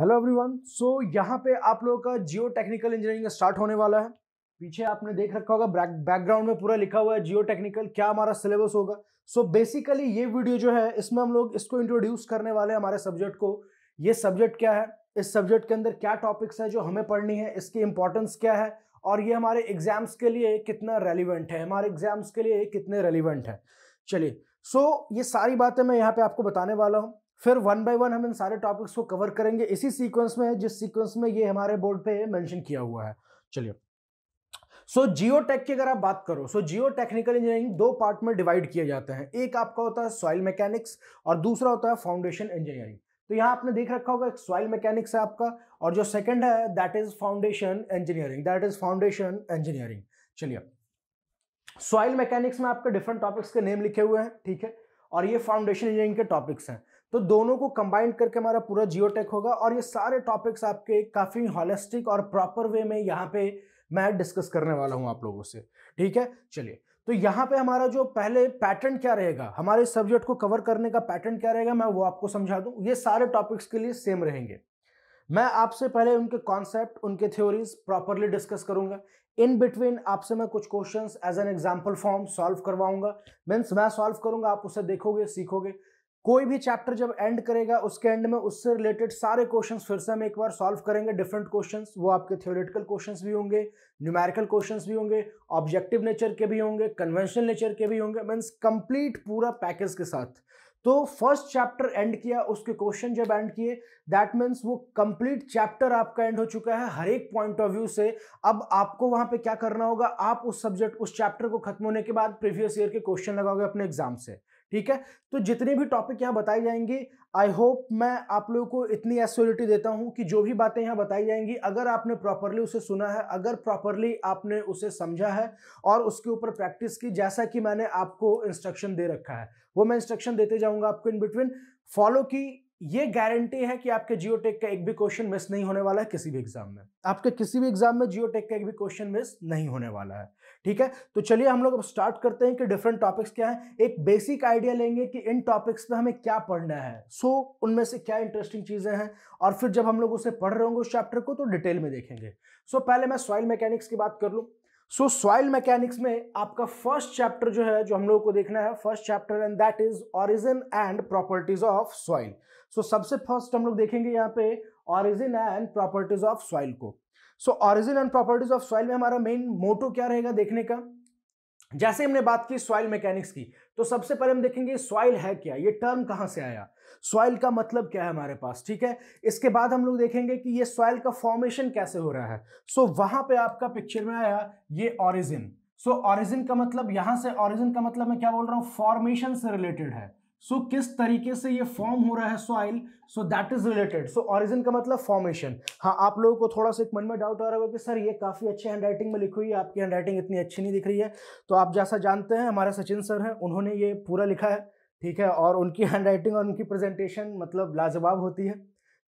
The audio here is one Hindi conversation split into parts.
हेलो एवरीवन सो यहाँ पे आप लोगों का जियो टेक्निकल इंजीनियरिंग स्टार्ट होने वाला है पीछे आपने देख रखा होगा बैकग्राउंड में पूरा लिखा हुआ है जियो टेक्निकल क्या हमारा सिलेबस होगा सो so बेसिकली ये वीडियो जो है इसमें हम लोग इसको इंट्रोड्यूस करने वाले हैं हमारे सब्जेक्ट को ये सब्जेक्ट क्या है इस सब्जेक्ट के अंदर क्या टॉपिक्स है जो हमें पढ़नी है इसकी इंपॉर्टेंस क्या है और ये हमारे एग्जाम्स के लिए कितना रेलिवेंट है हमारे एग्जाम्स के लिए कितने रेलिवेंट है चलिए सो so, ये सारी बातें मैं यहाँ पे आपको बताने वाला हूँ फिर वन बाय वन हम इन सारे टॉपिक्स को कवर करेंगे इसी सीक्वेंस में जिस सीक्वेंस में ये हमारे बोर्ड पे मेंशन किया हुआ है चलिए सो जियो टेक की अगर आप बात करो सो जियो टेक्निकल इंजीनियरिंग दो पार्ट में डिवाइड किए जाते हैं एक आपका होता है सॉइल मैकेनिक्स और दूसरा होता है फाउंडेशन इंजीनियरिंग तो यहाँ आपने देख रखा होगा एक सॉइल मैकेनिक्स है आपका और जो सेकंड है that is foundation engineering that is foundation engineering चलिए सॉइल मैकेनिक्स में आपके डिफरेंट टॉपिक्स के नेम लिखे हुए हैं ठीक है और ये फाउंडेशन इंजीनियरिंग के टॉपिक्स हैं तो दोनों को कंबाइंड करके हमारा पूरा जियोटेक होगा और ये सारे टॉपिक्स आपके काफ़ी हॉलिस्टिक और प्रॉपर वे में यहाँ पे मैं डिस्कस करने वाला हूँ आप लोगों से ठीक है चलिए तो यहाँ पे हमारा जो पहले पैटर्न क्या रहेगा हमारे सब्जेक्ट को कवर करने का पैटर्न क्या रहेगा मैं वो आपको समझा दूँ ये सारे टॉपिक्स के लिए सेम रहेंगे मैं आपसे पहले उनके कॉन्सेप्ट उनके थ्योरीज प्रॉपरली डिस्कस करूंगा इन बिटवीन आपसे मैं कुछ questions as an example form solve करवाऊंगा मीन्स मैं सॉल्व करूंगा आप उसे देखोगे सीखोगे कोई भी चैप्टर जब एंड करेगा उसके एंड में उससे रिलेटेड सारे क्वेश्चंस फिर से हम एक बार सॉल्व करेंगे डिफरेंट क्वेश्चंस वो आपके थियोरेटिकल क्वेश्चंस भी होंगे न्यूमेरिकल क्वेश्चंस भी होंगे ऑब्जेक्टिव नेचर के भी होंगे कन्वेंशनल नेचर के भी होंगे मीन्स कंप्लीट पूरा पैकेज के साथ तो फर्स्ट चैप्टर एंड किया उसके क्वेश्चन जब एंड किए दैट मीन्स वो कंप्लीट चैप्टर आपका एंड हो चुका है हर एक पॉइंट ऑफ व्यू से अब आपको वहां पे क्या करना होगा आप उस सब्जेक्ट उस चैप्टर को खत्म होने के बाद प्रीवियस ईयर के क्वेश्चन लगाओगे अपने एग्जाम से ठीक है तो जितने भी टॉपिक यहाँ बताए जाएंगे आई होप मैं आप लोगों को इतनी एश्योरिटी देता हूँ कि जो भी बातें यहाँ बताई जाएंगी अगर आपने प्रॉपरली उसे सुना है अगर प्रॉपरली आपने उसे समझा है और उसके ऊपर प्रैक्टिस की जैसा कि मैंने आपको इंस्ट्रक्शन दे रखा है वो मैं इंस्ट्रक्शन देते जाऊँगा आपको इन बिटवीन फॉलो की ये गारंटी है कि आपके जियोटेक का एक भी क्वेश्चन मिस नहीं होने वाला है किसी भी एग्जाम में आपके किसी भी एग्जाम में जियोटेक का एक भी क्वेश्चन मिस नहीं होने वाला है ठीक है तो चलिए हम लोग अब स्टार्ट करते हैं कि डिफरेंट टॉपिक्स क्या हैं एक बेसिक आइडिया लेंगे कि इन टॉपिक्स पे हमें क्या पढ़ना है सो so, उनमें से क्या इंटरेस्टिंग चीज़ें हैं और फिर जब हम लोग उसे पढ़ रहे होंगे उस चैप्टर को तो डिटेल में देखेंगे सो so, पहले मैं सॉइल मैकेनिक्स की बात कर लूँ सो सॉइल मैकेनिक्स में आपका फर्स्ट चैप्टर जो है जो हम लोगों को देखना है first chapter and that is origin and properties of soil so सबसे फर्स्ट हम लोग देखेंगे यहाँ पे origin and properties of soil को so origin and properties of soil में हमारा मेन मोटो क्या रहेगा देखने का जैसे हमने बात की सॉइल मैकेनिक्स की तो सबसे पहले हम देखेंगे सॉइल है क्या ये टर्म कहां से आया सॉइल का मतलब क्या है हमारे पास ठीक है इसके बाद हम लोग देखेंगे कि ये सॉइल का फॉर्मेशन कैसे हो रहा है सो so, वहां पे आपका पिक्चर में आया ये ऑरिजिन सो ऑरिजिन का मतलब यहां से ऑरिजिन का मतलब मैं क्या बोल रहा हूं फॉर्मेशन से रिलेटेड है सो so, किस तरीके से ये फॉर्म हो रहा है soil so that is related so origin का मतलब फॉर्मेशन हाँ आप लोगों को थोड़ा सा एक मन में डाउट आ रहा होगा कि सर ये काफ़ी अच्छे हैंड राइटिंग में लिखी हुई है आपकी हैंड राइटिंग इतनी अच्छी नहीं दिख रही है तो आप जैसा जानते हैं हमारे सचिन सर हैं उन्होंने ये पूरा लिखा है ठीक है और उनकी हैंड राइटिंग और उनकी प्रेजेंटेशन मतलब लाजवाब होती है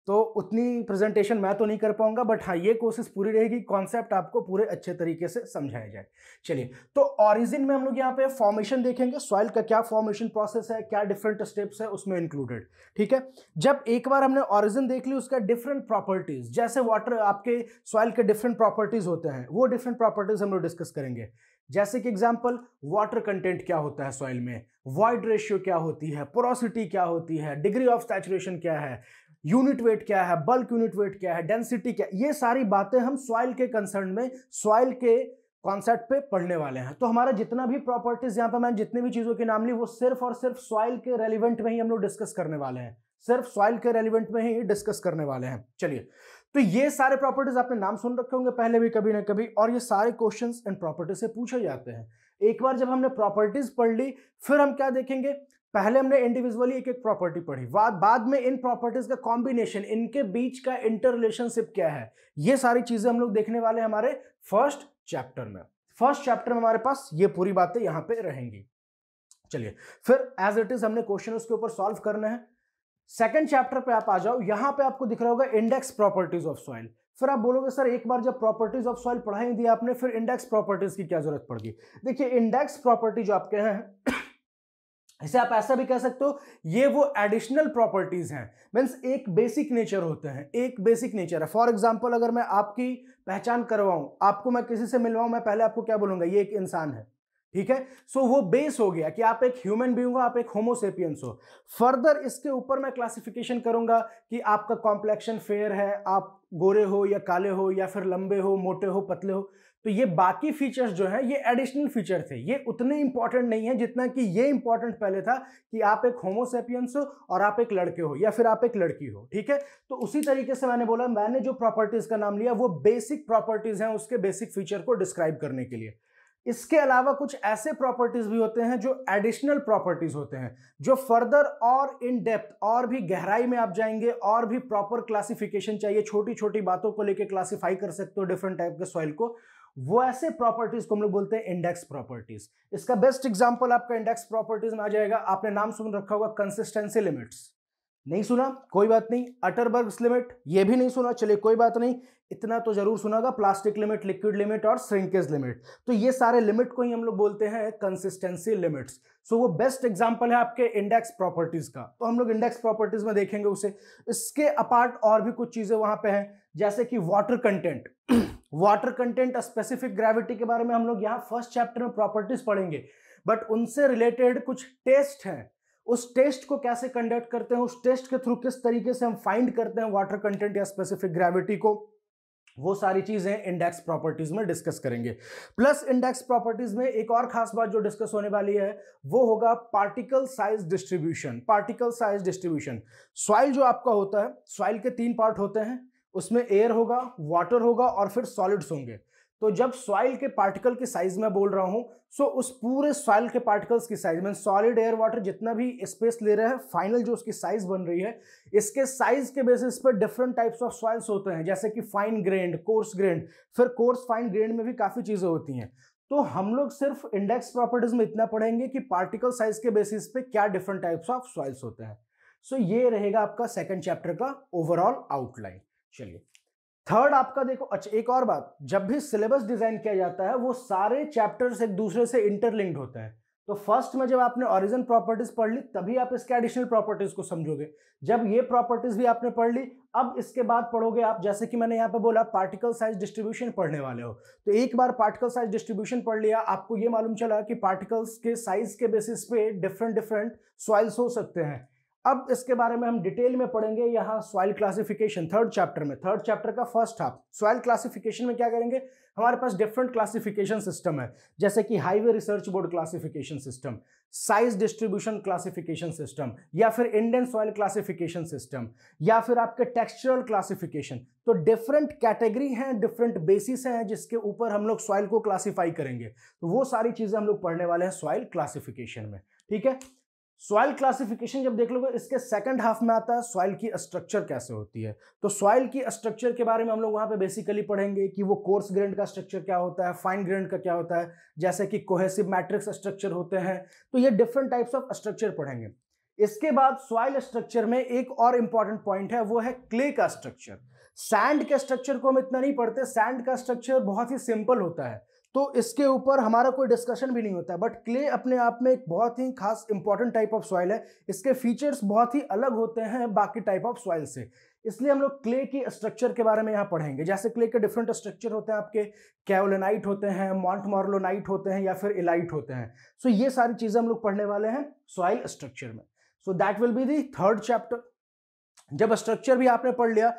तो उतनी प्रेजेंटेशन मैं तो नहीं कर पाऊंगा बट हाँ ये कोशिश पूरी रहेगी कॉन्सेप्ट आपको पूरे अच्छे तरीके से समझाया जाए चलिए तो ऑरिजिन में हम लोग यहाँ पे फॉर्मेशन देखेंगे सॉइल का क्या फॉर्मेशन प्रोसेस है क्या डिफरेंट स्टेप्स है उसमें इंक्लूडेड ठीक है जब एक बार हमने ऑरिजिन देख ली उसका डिफरेंट प्रॉपर्टीज जैसे वाटर आपके सॉइल के डिफरेंट प्रॉपर्टीज होते हैं वो डिफरेंट प्रॉपर्टीज हम लोग डिस्कस करेंगे जैसे कि एग्जाम्पल वाटर कंटेंट क्या होता है सॉइल में वाइड रेशियो क्या होती है पोरोसिटी क्या होती है डिग्री ऑफ सैचुरेशन क्या है यूनिट वेट क्या है बल्क यूनिट वेट क्या है डेंसिटी क्या ये सारी बातें हम सॉइल के कंसर्न में सॉइल के कॉन्सेप्ट पे पढ़ने वाले हैं तो हमारा जितना भी प्रॉपर्टीज यहाँ पर मैंने जितनी भी चीज़ों के नाम ली वो सिर्फ और सिर्फ सॉइल के रेलिवेंट में ही हम लोग डिस्कस करने वाले हैं सिर्फ सॉइल के रेलिवेंट में ही डिस्कस करने वाले हैं चलिए तो ये सारे प्रॉपर्टीज आपने नाम सुन रखे होंगे पहले भी कभी ना कभी और ये सारे क्वेश्चन एंड प्रॉपर्टीज से पूछे जाते हैं एक बार जब हमने प्रॉपर्टीज पढ़ ली फिर हम क्या देखेंगे पहले हमने इंडिविजुअली एक एक प्रॉपर्टी पढ़ी बाद में इन प्रॉपर्टीज का कॉम्बिनेशन इनके बीच का इंटर रिलेशनशिप क्या है ये सारी चीजें हम लोग देखने वाले हैं हमारे फर्स्ट चैप्टर में फर्स्ट चैप्टर में हमारे पास ये पूरी बातें यहां पे रहेंगी चलिए फिर एज इट इज हमने क्वेश्चन उसके ऊपर सॉल्व करना है सेकेंड चैप्टर पे आप आ जाओ यहां पे आपको दिख रहा होगा इंडेक्स प्रॉपर्टीज ऑफ सॉइल फिर आप बोलोगे सर एक बार जब प्रॉपर्टीज ऑफ सॉइल पढ़ाई दी आपने फिर इंडेक्स प्रॉपर्टीज की क्या जरूरत पड़ गई देखिए इंडेक्स प्रॉपर्टी जो आपके हैं इसे आप ऐसा भी कह सकते हो ये वो एडिशनल प्रॉपर्टीज हैं मीन्स एक बेसिक नेचर होते हैं एक बेसिक नेचर है फॉर एग्जाम्पल अगर मैं आपकी पहचान करवाऊं आपको मैं किसी से मिलवाऊं मैं पहले आपको क्या बोलूंगा ये एक इंसान है ठीक है सो so, वो बेस हो गया कि आप एक ह्यूमन बींग हो आप एक होमोसेपियंस हो फर्दर इसके ऊपर मैं क्लासिफिकेशन करूंगा कि आपका कॉम्प्लेक्शन फेयर है आप गोरे हो या काले हो या फिर लंबे हो मोटे हो पतले हो तो ये बाकी फीचर्स जो हैं ये एडिशनल फीचर थे ये उतने इंपॉर्टेंट नहीं है जितना कि ये इंपॉर्टेंट पहले था कि आप एक होमोसेपियंस हो और आप एक लड़के हो या फिर आप एक लड़की हो ठीक है तो उसी तरीके से मैंने बोला मैंने जो प्रॉपर्टीज़ का नाम लिया वो बेसिक प्रॉपर्टीज़ हैं उसके बेसिक फीचर को डिस्क्राइब करने के लिए इसके अलावा कुछ ऐसे प्रॉपर्टीज भी होते हैं जो एडिशनल प्रॉपर्टीज होते हैं जो फर्दर और इन डेप्थ और भी गहराई में आप जाएंगे और भी प्रॉपर क्लासिफिकेशन चाहिए छोटी छोटी बातों को लेकर क्लासिफाई कर सकते हो डिफरेंट टाइप के सॉइल को वो ऐसे प्रॉपर्टीज को हम लोग बोलते हैं इंडेक्स प्रॉपर्टीज इसका बेस्ट एग्जाम्पल आपका इंडेक्स प्रॉपर्टीज में आ जाएगा आपने नाम सुन रखा होगा कंसिस्टेंसी लिमिट्स नहीं सुना कोई बात नहीं अटरबर्ग लिमिट ये भी नहीं सुना चलिए कोई बात नहीं इतना तो जरूर सुनागा प्लास्टिक लिमिट लिक्विड लिमिट और श्रिंकेज लिमिट तो ये सारे लिमिट को ही हम लोग बोलते हैं कंसिस्टेंसी लिमिट्स सो वो बेस्ट एग्जाम्पल है आपके इंडेक्स प्रॉपर्टीज का तो हम लोग इंडेक्स प्रॉपर्टीज में देखेंगे उसे इसके अपार्ट और भी कुछ चीजें वहां पर हैं जैसे कि water content water content specific gravity के बारे में हम लोग यहाँ फर्स्ट चैप्टर में प्रॉपर्टीज पढ़ेंगे बट उनसे रिलेटेड कुछ टेस्ट हैं उस टेस्ट को कैसे कंडक्ट करते हैं उस टेस्ट के थ्रू किस तरीके से हम फाइंड करते हैं वाटर कंटेंट या स्पेसिफिक ग्रेविटी को वो सारी चीज़ें इंडेक्स प्रॉपर्टीज़ में डिस्कस करेंगे प्लस इंडेक्स प्रॉपर्टीज़ में एक और खास बात जो डिस्कस होने वाली है वो होगा particle size distribution particle size distribution soil जो आपका होता है सॉइल के तीन पार्ट होते हैं उसमें एयर होगा वाटर होगा और फिर सॉलिड्स होंगे तो जब सॉइल के पार्टिकल के साइज में बोल रहा हूं सो उस पूरे सॉइल के पार्टिकल्स की साइज में सॉलिड एयर वाटर जितना भी स्पेस ले रहे हैं फाइनल जो उसकी साइज बन रही है इसके साइज के बेसिस पर डिफरेंट टाइप्स ऑफ सॉइल्स होते हैं जैसे कि फाइन ग्रेंड कोर्स ग्रेंड फिर कोर्स फाइन ग्रेन में भी काफ़ी चीज़ें होती हैं तो हम लोग सिर्फ इंडेक्स प्रॉपर्टीज में इतना पढ़ेंगे कि पार्टिकल साइज के बेसिस पे क्या डिफरेंट टाइप्स ऑफ सॉइल्स होते हैं सो so, ये रहेगा आपका सेकंड चैप्टर का ओवरऑल आउटलाइन चलिए थर्ड आपका देखो अच्छा एक और बात जब भी सिलेबस डिजाइन किया जाता है वो सारे चैप्टर्स एक दूसरे से इंटरलिंक्ड होता है तो फर्स्ट में जब आपने ओरिजिन प्रॉपर्टीज पढ़ ली तभी आप इसके एडिशनल प्रॉपर्टीज को समझोगे जब ये प्रॉपर्टीज भी आपने पढ़ ली अब इसके बाद पढ़ोगे आप जैसे कि मैंने यहाँ पे बोला पार्टिकल साइज डिस्ट्रीब्यूशन पढ़ने वाले हो तो एक बार पार्टिकल साइज डिस्ट्रीब्यूशन पढ़ लिया आपको ये मालूम चला कि पार्टिकल्स के साइज के बेसिस पे डिफरेंट डिफरेंट सॉइल्स हो सकते हैं अब इसके बारे में हम डिटेल में पढ़ेंगे यहाँ सॉइल क्लासिफिकेशन थर्ड चैप्टर में थर्ड चैप्टर का फर्स्ट हाफ सॉइल क्लासिफिकेशन में क्या करेंगे हमारे पास डिफरेंट क्लासिफिकेशन सिस्टम है जैसे कि highway research board classification system size distribution classification system या फिर इंडियन सॉइल क्लासिफिकेशन सिस्टम या फिर आपके टेक्सचरल क्लासिफिकेशन तो डिफरेंट कैटेगरी हैं डिफरेंट बेसिस हैं जिसके ऊपर हम लोग सॉइल को क्लासिफाई करेंगे तो वो सारी चीज़ें हम लोग पढ़ने वाले हैं सॉइल क्लासिफिकेशन में ठीक है सॉइल क्लासिफिकेशन जब देख लोगे इसके सेकंड हाफ में आता है सॉइल की स्ट्रक्चर कैसे होती है तो सॉइल की स्ट्रक्चर के बारे में हम लोग वहां पे बेसिकली पढ़ेंगे कि वो कोर्स ग्रेंड का स्ट्रक्चर क्या होता है फाइन ग्रेंड का क्या होता है जैसे कि कोहेसिव मैट्रिक्स स्ट्रक्चर होते हैं तो ये डिफरेंट टाइप्स ऑफ स्ट्रक्चर पढ़ेंगे इसके बाद सॉइल स्ट्रक्चर में एक और इंपॉर्टेंट पॉइंट है वो है क्ले का स्ट्रक्चर सैंड के स्ट्रक्चर को हम इतना नहीं पढ़ते सैंड का स्ट्रक्चर बहुत ही सिंपल होता है तो इसके ऊपर हमारा कोई डिस्कशन भी नहीं होता है बट क्ले अपने आप में एक बहुत ही खास इंपॉर्टेंट टाइप ऑफ सॉइल है इसके फीचर्स बहुत ही अलग होते हैं बाकी टाइप ऑफ सॉइल से इसलिए हम लोग क्ले की स्ट्रक्चर के बारे में यहाँ पढ़ेंगे जैसे क्ले के डिफरेंट स्ट्रक्चर होते हैं आपके कैवलेनाइट होते हैं मॉरलोनाइट होते हैं या फिर इलाइट होते हैं सो ये सारी चीज़ें हम लोग पढ़ने वाले हैं सॉइल स्ट्रक्चर में so that will be the third chapter जब स्ट्रक्चर भी आपने पढ़ लिया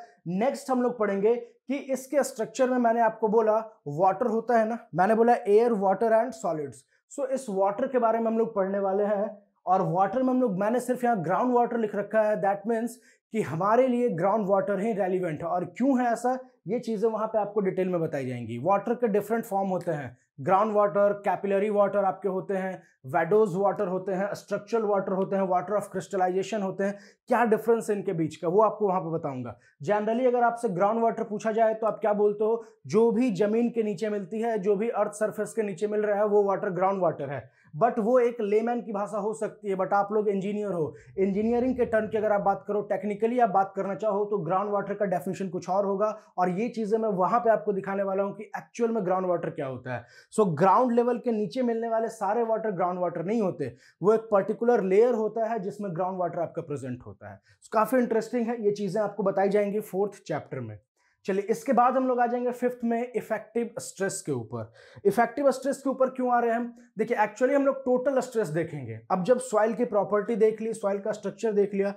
नेक्स्ट हम लोग पढ़ेंगे कि इसके स्ट्रक्चर में मैंने आपको बोला वाटर होता है ना मैंने बोला air water and solids so इस वाटर के बारे में हम लोग पढ़ने वाले हैं और वाटर में हम लोग मैंने सिर्फ यहाँ ग्राउंड वाटर लिख रखा है दैट मीन्स कि हमारे लिए ग्राउंड वाटर ही रेलिवेंट है और क्यों है ऐसा ये चीज़ें वहाँ पे आपको डिटेल में बताई जाएंगी वाटर के डिफरेंट फॉर्म होते हैं ग्राउंड वाटर कैपिलरी वाटर आपके होते हैं वेडोज वाटर होते हैं स्ट्रक्चरल वाटर होते हैं वाटर ऑफ क्रिस्टलाइजेशन होते हैं क्या डिफरेंस है इनके बीच का वो आपको वहाँ पर बताऊंगा जनरली अगर आपसे ग्राउंड वाटर पूछा जाए तो आप क्या बोलते हो जो भी जमीन के नीचे मिलती है जो भी अर्थ सर्फेस के नीचे मिल रहा है वो वाटर ग्राउंड वाटर है बट वो एक लेमैन की भाषा हो सकती है बट आप लोग इंजीनियर हो इंजीनियरिंग के टर्म की अगर आप बात करो टेक्निकली आप बात करना चाहो तो ग्राउंड वाटर का डेफिनेशन कुछ और होगा और ये चीज़ें मैं वहाँ पर आपको दिखाने वाला हूँ कि एक्चुअल में ग्राउंड वाटर क्या होता है सो ग्राउंड लेवल के नीचे मिलने वाले सारे वाटर ग्राउंड वाटर नहीं होते वो एक पर्टिकुलर लेयर होता है जिसमें ग्राउंड वाटर आपका प्रेजेंट होता है काफ़ी इंटरेस्टिंग है ये चीज़ें आपको बताई जाएंगी फोर्थ चैप्टर में चलिए इसके बाद हम लोग आ जाएंगे फिफ्थ में इफेक्टिव स्ट्रेस के ऊपर इफेक्टिव स्ट्रेस के ऊपर क्यों आ रहे हैं हम देखिए एक्चुअली हम लोग टोटल स्ट्रेस देखेंगे अब जब सॉइल की प्रॉपर्टी देख ली सॉइल का स्ट्रक्चर देख लिया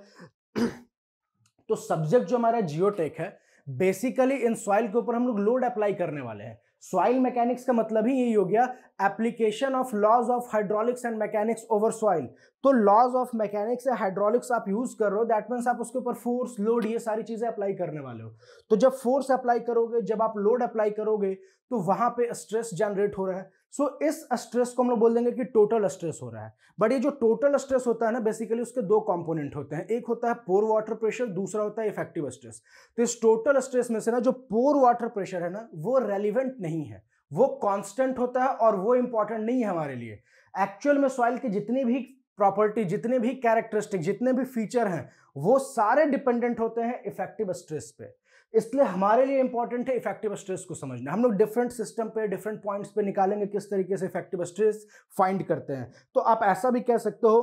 तो सब्जेक्ट जो हमारा जियोटेक है बेसिकली इन सॉइल के ऊपर हम लोग लोड अप्लाई करने वाले हैं सॉइल मैकेनिक्स का मतलब ही यही हो गया application of laws of hydraulics and mechanics over soil तो लॉज ऑफ मैकेनिक्स या हाइड्रोलिक्स आप यूज कर रहे हो दैट मीन्स आप उसके ऊपर फोर्स लोड ये सारी चीजें अप्लाई करने वाले हो तो जब फोर्स अप्लाई करोगे जब आप लोड अप्लाई करोगे तो वहां पे स्ट्रेस जनरेट हो रहा है सो so, इस स्ट्रेस को हम लोग बोल देंगे कि टोटल स्ट्रेस हो रहा है बट ये जो टोटल स्ट्रेस होता है ना बेसिकली उसके दो कंपोनेंट होते हैं एक होता है पोर वाटर प्रेशर दूसरा होता है इफेक्टिव स्ट्रेस तो इस टोटल स्ट्रेस में से ना जो पोर वाटर प्रेशर है ना वो रेलिवेंट नहीं है वो कॉन्स्टेंट होता है और वो इंपॉर्टेंट नहीं है हमारे लिए एक्चुअल में सॉइल की जितनी भी प्रॉपर्टी जितने भी कैरेक्टरिस्टिक जितने भी फीचर हैं वो सारे डिपेंडेंट होते हैं इफेक्टिव स्ट्रेस पे इसलिए हमारे लिए इंपॉर्टेंट है इफेक्टिव स्ट्रेस को समझना हम लोग डिफरेंट सिस्टम पे डिफरेंट पॉइंट्स पे निकालेंगे किस तरीके से इफेक्टिव स्ट्रेस फाइंड करते हैं तो आप ऐसा भी कह सकते हो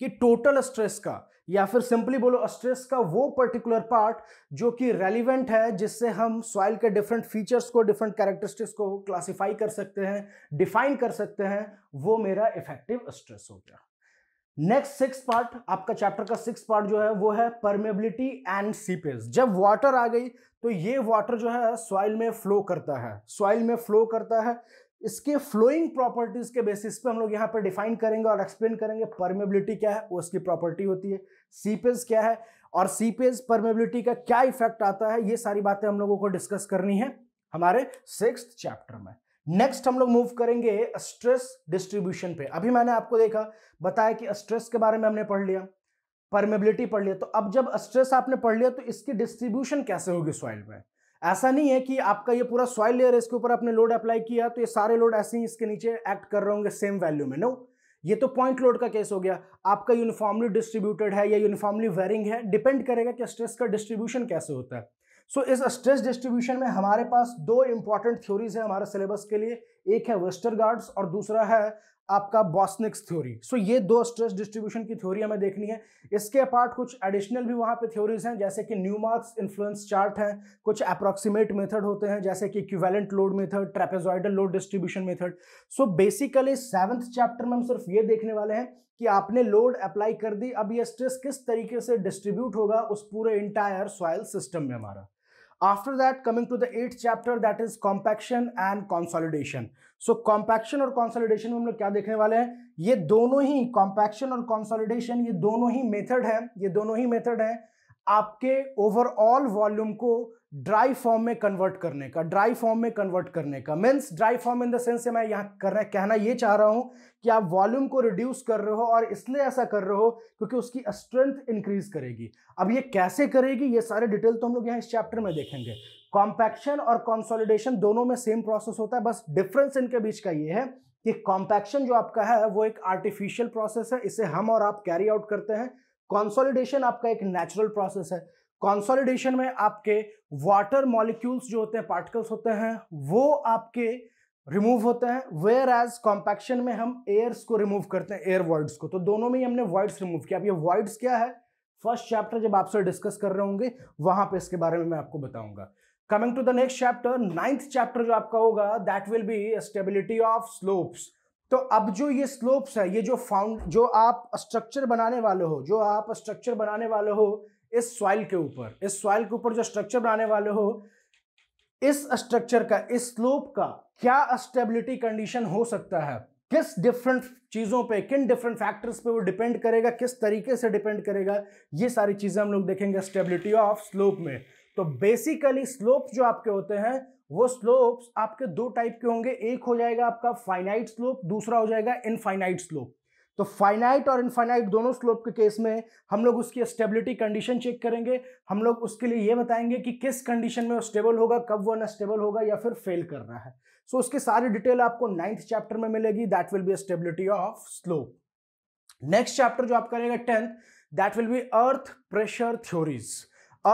कि टोटल स्ट्रेस का या फिर सिंपली बोलो स्ट्रेस का वो पर्टिकुलर पार्ट जो कि रेलिवेंट है जिससे हम सॉइल के डिफरेंट फीचर्स को डिफरेंट कैरेक्टरिस्टिक्स को क्लासिफाई कर सकते हैं डिफाइन कर सकते हैं वो मेरा इफेक्टिव स्ट्रेस हो गया नेक्स्ट सिक्स पार्ट आपका चैप्टर का सिक्स पार्ट जो है वो है परमेबिलिटी एंड सीपेज जब वाटर आ गई तो ये वाटर जो है सॉइल में फ्लो करता है सॉइल में फ्लो करता है इसके फ्लोइंग प्रॉपर्टीज के बेसिस पे हम लोग यहाँ पर डिफाइन करेंगे और एक्सप्लेन करेंगे परमेबिलिटी क्या है वो उसकी प्रॉपर्टी होती है सीपेज क्या है और सीपेज परमेबिलिटी का क्या इफेक्ट आता है ये सारी बातें हम लोगों को डिस्कस करनी है हमारे सिक्स चैप्टर में नेक्स्ट हम लोग मूव करेंगे स्ट्रेस डिस्ट्रीब्यूशन पे अभी मैंने आपको देखा बताया कि स्ट्रेस के बारे में हमने पढ़ लिया परमेबिलिटी पढ़ लिया तो अब जब स्ट्रेस आपने पढ़ लिया तो इसकी डिस्ट्रीब्यूशन कैसे होगी सॉइल में ऐसा नहीं है कि आपका ये पूरा सॉइल लेयर इसके ऊपर आपने लोड अप्लाई किया तो ये सारे लोड ऐसे ही इसके नीचे एक्ट कर रहे होंगे सेम वैल्यू में नो ये तो पॉइंट लोड का केस हो गया आपका यूनिफॉर्मली डिस्ट्रीब्यूटेड है या यूनिफॉर्मली वेरिंग है डिपेंड करेगा कि स्ट्रेस का डिस्ट्रीब्यूशन कैसे होता है सो इस स्ट्रेस डिस्ट्रीब्यूशन में हमारे पास दो इंपॉर्टेंट थ्योरीज हैं हमारे सिलेबस के लिए एक है वेस्टर गार्ड्स और दूसरा है आपका बॉस्निक्स थ्योरी सो ये दो स्ट्रेस डिस्ट्रीब्यूशन की थ्योरी हमें देखनी है इसके अपार्ट कुछ एडिशनल भी वहाँ पे थ्योरीज हैं जैसे कि न्यू मार्क्स इन्फ्लुएंस चार्ट है कुछ अप्रॉक्सीमेट मेथड होते हैं जैसे कि equivalent load method trapezoidal load distribution method so basically seventh chapter में हम सिर्फ ये देखने वाले हैं कि आपने लोड अप्लाई कर दी अब ये स्ट्रेस किस तरीके से डिस्ट्रीब्यूट होगा उस पूरे इंटायर सॉयल सिस्टम में हमारा After that, coming to the eighth chapter, that is compaction and consolidation. So compaction or consolidation में हम लोग क्या देखने वाले हैं ये दोनों ही compaction और consolidation ये दोनों ही method है ये दोनों ही method है आपके ओवरऑल वॉल्यूम को ड्राई फॉर्म में कन्वर्ट करने का ड्राई फॉर्म में कन्वर्ट करने का means dry form in the sense से मैं यहाँ करना कहना ये चाह रहा हूँ कि आप वॉल्यूम को रिड्यूस कर रहे हो और इसलिए ऐसा कर रहे हो क्योंकि उसकी स्ट्रेंथ इंक्रीज करेगी अब ये कैसे करेगी ये सारे डिटेल तो हम लोग यहाँ इस चैप्टर में देखेंगे कॉम्पैक्शन और कॉन्सोलिडेशन दोनों में सेम प्रोसेस होता है बस डिफरेंस इनके बीच का ये है कि कॉम्पैक्शन जो आपका है वो एक आर्टिफिशियल प्रोसेस है इसे हम और आप कैरी आउट करते हैं कॉन्सोलिडेशन आपका एक नेचुरल प्रोसेस है कॉन्सोलिडेशन में आपके वाटर मॉलिक्यूल्स जो होते हैं पार्टिकल्स होते हैं वो आपके रिमूव होते हैं वेयर एज कॉम्पैक्शन में हम एयर्स को रिमूव करते हैं एयर वर्ड्स को तो दोनों में ही हमने वर्ड्स रिमूव किया अब ये वर्ड्स क्या है फर्स्ट चैप्टर जब आपसे डिस्कस कर रहे होंगे वहां पे इसके बारे में मैं आपको बताऊंगा coming to the next chapter ninth chapter जो आपका होगा that will be stability of slopes तो अब जो ये स्लोप्स है ये जो फाउंड जो आप स्ट्रक्चर बनाने वाले हो जो आप स्ट्रक्चर बनाने वाले हो इस सॉइल के ऊपर इस सॉइल के ऊपर जो स्ट्रक्चर बनाने वाले हो इस स्ट्रक्चर का इस स्लोप का क्या स्टेबिलिटी कंडीशन हो सकता है किस डिफरेंट चीज़ों पे किन डिफरेंट फैक्टर्स पे वो डिपेंड करेगा किस तरीके से डिपेंड करेगा ये सारी चीज़ें हम लोग देखेंगे स्टेबिलिटी ऑफ स्लोप में तो बेसिकली स्लोप जो आपके होते हैं वो स्लोप्स आपके दो टाइप के होंगे एक हो जाएगा आपका फाइनाइट स्लोप दूसरा हो जाएगा इनफाइनाइट स्लोप तो फाइनाइट और इनफाइनाइट दोनों स्लोप के केस में हम लोग उसकी स्टेबिलिटी कंडीशन चेक करेंगे हम लोग उसके लिए ये बताएंगे कि किस कंडीशन में वो स्टेबल होगा कब वो अनस्टेबल होगा या फिर फेल कर रहा है सो so, उसके सारे डिटेल आपको नाइन्थ चैप्टर में मिलेगी that will be stability of slope next chapter जो आप करेंगे tenth that will be earth pressure theories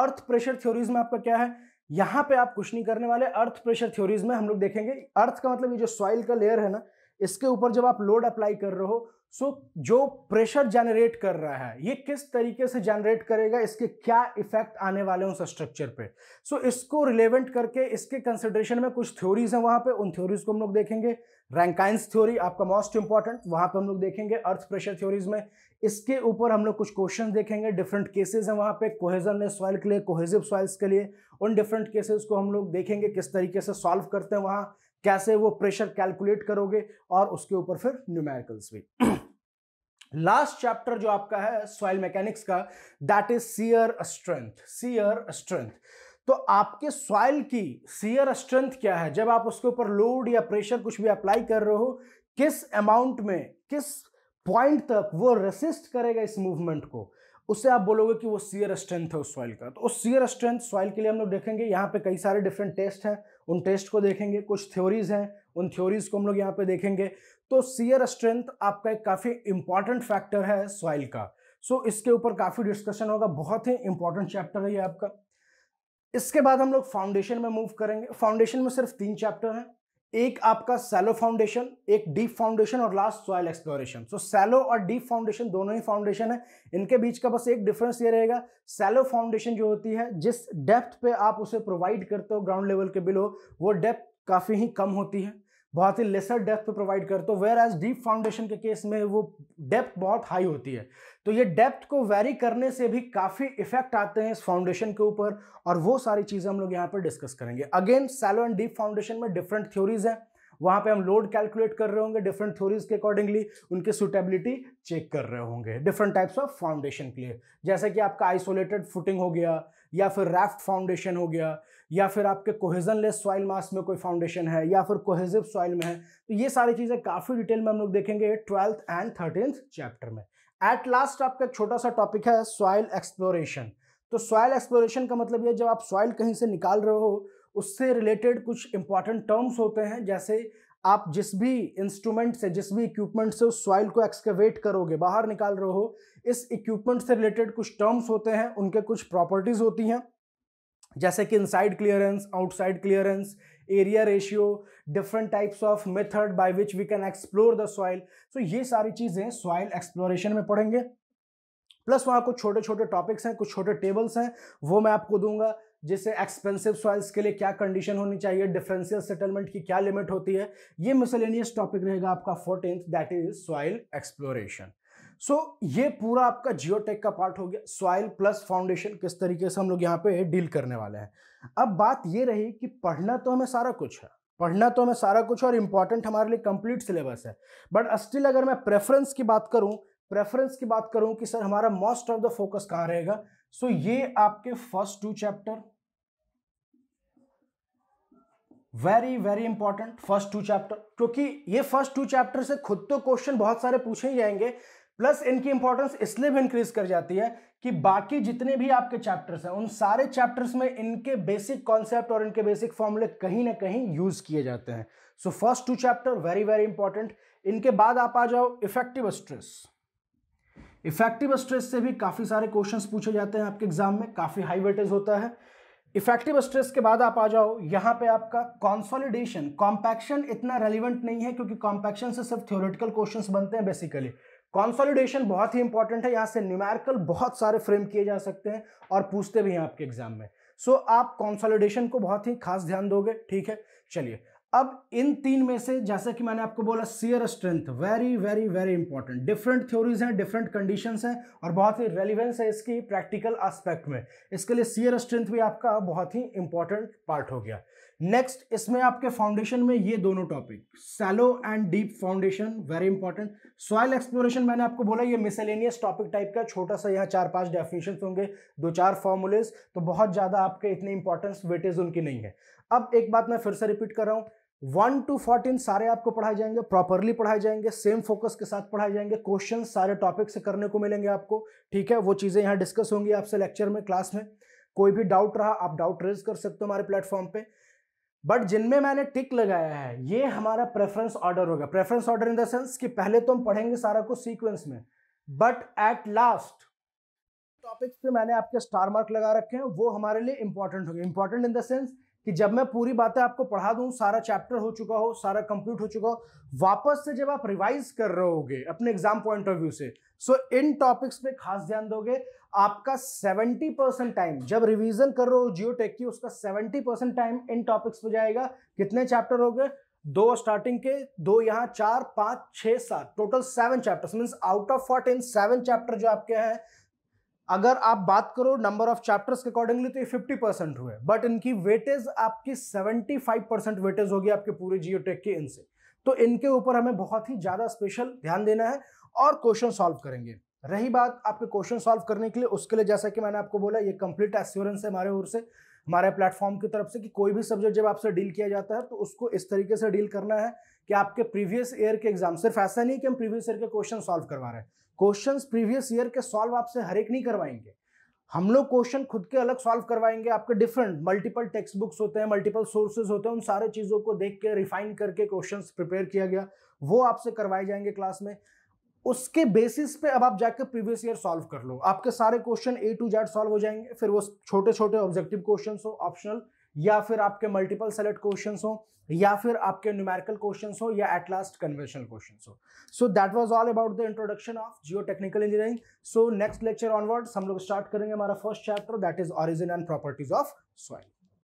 earth pressure theories में आपका क्या है यहाँ पे आप कुछ नहीं करने वाले अर्थ प्रेशर थ्योरीज में हम लोग देखेंगे अर्थ का मतलब ये जो सॉइल का लेयर है ना इसके ऊपर जब आप लोड अप्लाई कर रहे हो सो so, जो प्रेशर जनरेट कर रहा है ये किस तरीके से जनरेट करेगा इसके क्या इफेक्ट आने वाले हैं उस स्ट्रक्चर पे सो so, इसको रिलेवेंट करके इसके कंसिडरेशन में कुछ थ्योरीज हैं वहाँ पे उन थ्योरीज को हम लोग देखेंगे रैंकाइंस थ्योरी आपका मोस्ट इंपॉर्टेंट वहाँ पे हम लोग देखेंगे अर्थ प्रेशर थ्योरीज में इसके ऊपर हम लोग कुछ क्वेश्चन देखेंगे डिफरेंट केसेज हैं वहाँ पे कोहेजन सॉइल के लिए कोहेजिव सॉइल्स के लिए उन डिफरेंट केसेस को हम लोग देखेंगे किस तरीके से सॉल्व करते हैं वहाँ कैसे वो प्रेशर कैलकुलेट करोगे और उसके ऊपर फिर न्यूमेरिकल्स भी लास्ट चैप्टर जो आपका है सॉइल मैकेनिक्स का that is shear strength shear strength तो आपके सॉइल की सियर स्ट्रेंथ क्या है जब आप उसके ऊपर लोड या प्रेशर कुछ भी अप्लाई कर रहे हो किस अमाउंट में किस पॉइंट तक वो रेसिस्ट करेगा इस मूवमेंट को उससे आप बोलोगे कि वो सीयर स्ट्रेंथ है उस सॉइल का तो उस सीयर स्ट्रेंथ सॉइल के लिए हम लोग देखेंगे यहाँ पे कई सारे डिफरेंट टेस्ट हैं उन टेस्ट को देखेंगे कुछ थ्योरीज हैं उन थ्योरीज को हम लोग यहाँ पे देखेंगे तो सीयर स्ट्रेंथ आपका एक काफ़ी इंपॉर्टेंट फैक्टर है सॉइल का सो so, इसके ऊपर काफ़ी डिस्कशन होगा बहुत ही इंपॉर्टेंट चैप्टर है ये आपका इसके बाद हम लोग फाउंडेशन में मूव करेंगे फाउंडेशन में सिर्फ तीन चैप्टर हैं एक आपका सैलो फाउंडेशन एक डीप फाउंडेशन और last soil exploration so shallow और डीप फाउंडेशन दोनों ही फाउंडेशन है इनके बीच का बस एक डिफरेंस ये रहेगा सैलो फाउंडेशन जो होती है जिस डेप्थ पे आप उसे प्रोवाइड करते हो ग्राउंड लेवल के बिलो वो डेप्थ काफ़ी ही कम होती है बहुत ही लेसर डेप्थ पे प्रोवाइड कर तो वेयर एज डीप फाउंडेशन के केस में वो डेप्थ बहुत हाई होती है तो ये डेप्थ को वेरी करने से भी काफ़ी इफेक्ट आते हैं इस फाउंडेशन के ऊपर और वो सारी चीज़ें हम लोग यहाँ पर डिस्कस करेंगे again shallow and deep foundation में डिफरेंट थ्योरीज हैं वहाँ पे हम लोड कैलकुलेट कर रहे होंगे डिफरेंट थ्योरीज के अकॉर्डिंगली उनकी सुटेबिलिटी चेक कर रहे होंगे डिफरेंट टाइप्स ऑफ फाउंडेशन के लिए जैसे कि आपका आइसोलेटेड फुटिंग हो गया या फिर रैफ्ट फाउंडेशन हो गया या फिर आपके कोहेजन लेस सॉइल मास में कोई फाउंडेशन है या फिर कोहेजिव सॉइल में है तो ये सारी चीज़ें काफ़ी डिटेल में हम लोग देखेंगे ट्वेल्थ एंड थर्टीनथ चैप्टर में एट लास्ट आपका एक छोटा सा टॉपिक है सॉइल एक्सप्लोरेशन तो सॉइल एक्सप्लोरेशन का मतलब ये जब आप सॉइल कहीं से निकाल रहे हो उससे रिलेटेड कुछ इंपॉर्टेंट टर्म्स होते हैं जैसे आप जिस भी इंस्ट्रूमेंट से जिस भी इक्विपमेंट से उस सॉइल को एक्सकेवेट करोगे बाहर निकाल रहे हो इस इक्विपमेंट से रिलेटेड कुछ टर्म्स होते हैं उनके कुछ प्रॉपर्टीज़ होती हैं जैसे कि inside clearance outside clearance area ratio different types of method by which we can explore the soil so ये सारी चीज़ें सॉइल एक्सप्लोरेशन में पढ़ेंगे प्लस वहाँ कुछ छोटे छोटे टॉपिक्स हैं कुछ छोटे टेबल्स हैं वो मैं आपको दूंगा जैसे एक्सपेंसिव सॉइल्स के लिए क्या कंडीशन होनी चाहिए डिफरेंशियल सेटलमेंट की क्या लिमिट होती है ये मिसलेनियस टॉपिक रहेगा आपका fourteen that is soil exploration so ये पूरा आपका जियोटेक का पार्ट हो गया सॉइल प्लस फाउंडेशन किस तरीके से हम लोग यहाँ पे डील करने वाले हैं अब बात ये रही कि पढ़ना तो हमें सारा कुछ है पढ़ना तो हमें सारा कुछ और इम्पॉर्टेंट हमारे लिए कंप्लीट सिलेबस है बट स्टिल अगर मैं प्रेफरेंस की बात करूँ प्रेफरेंस की बात करूँ कि सर हमारा मोस्ट ऑफ द फोकस कहाँ रहेगा सो so, ये आपके first two chapter very very important first two chapter क्योंकि ये फर्स्ट टू चैप्टर से खुद तो क्वेश्चन बहुत सारे पूछे ही जाएंगे प्लस इनकी इंपॉर्टेंस इसलिए भी इंक्रीज कर जाती है कि बाकी जितने भी आपके चैप्टर्स हैं उन सारे चैप्टर्स में इनके बेसिक कॉन्सेप्ट और इनके बेसिक फॉर्मूले कहीं ना कहीं यूज किए जाते हैं so first two chapter very very important इनके बाद आप आ जाओ इफेक्टिव स्ट्रेस इफेक्टिव स्ट्रेस से भी काफ़ी सारे क्वेश्चंस पूछे जाते हैं आपके एग्जाम में काफ़ी हाई वेटेज होता है इफेक्टिव स्ट्रेस के बाद आप आ जाओ यहां पे आपका कॉन्सोलिडेशन कॉम्पैक्शन इतना रेलिवेंट नहीं है क्योंकि कॉम्पैक्शन से सिर्फ थियोरिटिकल क्वेश्चन बनते हैं बेसिकली कॉन्सोलिडेशन बहुत ही इंपॉर्टेंट है यहां से न्यूमेरिकल बहुत सारे फ्रेम किए जा सकते हैं और पूछते भी हैं आपके एग्जाम में सो so, आप कॉन्सोलिडेशन को बहुत ही खास ध्यान दोगे ठीक है चलिए अब इन तीन में से जैसे कि मैंने आपको बोला shear strength very very very important different theories हैं डिफरेंट कंडीशंस हैं और बहुत ही रेलिवेंस है इसकी प्रैक्टिकल एस्पेक्ट में इसके लिए सियर स्ट्रेंथ भी आपका बहुत ही इंपॉर्टेंट पार्ट हो गया नेक्स्ट इसमें आपके फाउंडेशन में ये दोनों topic shallow and deep foundation very important soil exploration मैंने आपको बोला ये मिसेलेनियस टॉपिक टाइप का छोटा सा यहाँ चार पांच डेफिनेशन होंगे दो चार फॉर्मूलेज तो बहुत ज़्यादा आपके इतने इंपॉर्टेंस वेटेज उनकी नहीं है अब एक बात मैं फिर से रिपीट कर रहा हूँ वन टू फोर्टीन सारे आपको पढ़ाए जाएंगे प्रॉपरली पढ़ाए जाएंगे सेम फोकस के साथ पढ़ाए जाएंगे क्वेश्चन सारे टॉपिक से करने को मिलेंगे आपको ठीक है वो चीज़ें यहाँ डिस्कस होंगी आपसे लेक्चर में क्लास में कोई भी डाउट रहा आप डाउट रेज कर सकते हो हमारे प्लेटफॉर्म पे बट जिनमें मैंने टिक लगाया है ये हमारा प्रेफरेंस ऑर्डर होगा preference order in the sense कि पहले तो हम पढ़ेंगे सारा कुछ सीक्वेंस में बट एट लास्ट टॉपिक्स पे मैंने आपके स्टार मार्क लगा रखे हैं वो हमारे लिए इंपॉर्टेंट होंगे इंपॉर्टेंट इन द सेंस कि जब मैं पूरी बातें आपको पढ़ा दूं सारा चैप्टर हो चुका हो सारा कंप्लीट हो चुका हो वापस से जब आप रिवाइज कर रहे होगे अपने एग्जाम पॉइंट ऑफ व्यू से सो so, इन टॉपिक्स पे खास ध्यान दोगे आपका 70 परसेंट टाइम जब रिवीजन कर रहे हो जियोटेक की उसका 70 परसेंट टाइम इन टॉपिक्स पे जाएगा कितने चैप्टर हो गए दो स्टार्टिंग के दो यहाँ चार पांच छह सात total seven chapter mean out of fourteen seven chapter जो आपके हैं अगर आप बात करो नंबर ऑफ चैप्टर्स के अकॉर्डिंगली तो ये फिफ्टी परसेंट हुए बट इनकी वेटेज आपकी सेवेंटी फाइव परसेंट वेटेज होगी आपके पूरे जियोटेक के इनसे तो इनके ऊपर हमें बहुत ही ज़्यादा स्पेशल ध्यान देना है और क्वेश्चन सॉल्व करेंगे रही बात आपके क्वेश्चन सॉल्व करने के लिए उसके लिए जैसा कि मैंने आपको बोला ये कंप्लीट एश्योरेंस है हमारे ओर से हमारे प्लेटफॉर्म की तरफ से कि कोई भी सब्जेक्ट जब आपसे डील किया जाता है तो उसको इस तरीके से डील करना है कि आपके प्रीवियस ईयर के एग्जाम सिर्फ ऐसा नहीं कि हम प्रीवियस ईयर के क्वेश्चन सॉल्व करवा रहे हैं क्वेश्चन प्रीवियस ईयर के सॉल्व आपसे हर एक नहीं करवाएंगे हम लोग क्वेश्चन खुद के अलग सॉल्व करवाएंगे आपके डिफरेंट मल्टीपल टेक्स्ट बुक्स होते हैं मल्टीपल सोर्सेज होते हैं उन सारे चीज़ों को देख के रिफाइन करके क्वेश्चन प्रिपेयर किया गया वो आपसे करवाए जाएंगे क्लास में उसके बेसिस पे अब आप जाकर प्रीवियस ईयर सॉल्व कर लो आपके सारे question A to Z solve हो जाएंगे फिर वो छोटे छोटे ऑब्जेक्टिव क्वेश्चन हो ऑप्शनल या फिर आपके मल्टीपल सेलेक्ट क्वेश्चन हो या फिर आपके न्यूमेरिकल क्वेश्चन हो या एट लास्ट कन्वेंशनल क्वेश्चन हो so that was all about the introduction of geotechnical engineering so next lecture onwards हम लोग स्टार्ट करेंगे हमारा first chapter that is origin and properties of soil